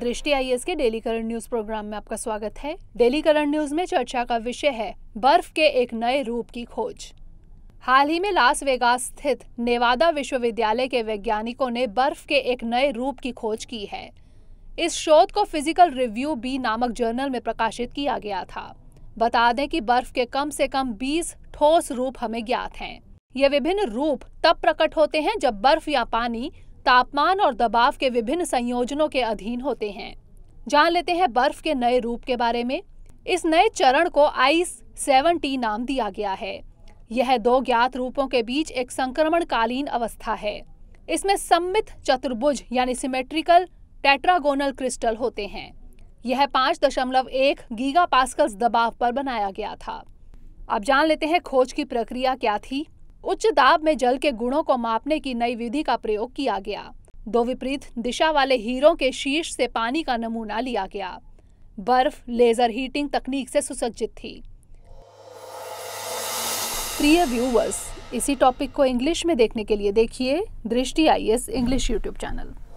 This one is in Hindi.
दृष्टि आई के डेली करंट न्यूज प्रोग्राम में आपका स्वागत है डेली करंट न्यूज में चर्चा का विषय है बर्फ के एक नए रूप की खोज हाल ही में लास वेगास स्थित नेवादा विश्वविद्यालय के वैज्ञानिकों ने बर्फ के एक नए रूप की खोज की है इस शोध को फिजिकल रिव्यू बी नामक जर्नल में प्रकाशित किया गया था बता दें कि बर्फ के कम से कम 20 ठोस रूप हमें ज्ञात हैं। ये विभिन्न रूप तब प्रकट होते हैं जब बर्फ या पानी तापमान और दबाव के विभिन्न संयोजनों के अधीन होते हैं जान लेते हैं बर्फ के नए रूप के बारे में इस नए चरण को आइस सेवन टी नाम दिया गया है यह दो ज्ञात रूपों के बीच एक संक्रमणकालीन अवस्था है इसमें सम्मित चतुर्भुज यानी सिमेट्रिकल टेट्रागोनल क्रिस्टल होते हैं यह पाँच दशमलव एक गीगा पास्कल्स दबाव पर बनाया गया था अब जान लेते हैं खोज की प्रक्रिया क्या थी उच्च दाब में जल के गुणों को मापने की नई विधि का प्रयोग किया गया दो विपरीत दिशा वाले हीरों के शीर्ष से पानी का नमूना लिया गया बर्फ लेजर हीटिंग तकनीक से सुसज्जित थी प्रिय व्यूवर्स इसी टॉपिक को इंग्लिश में देखने के लिए देखिए दृष्टि आई इंग्लिश यूट्यूब चैनल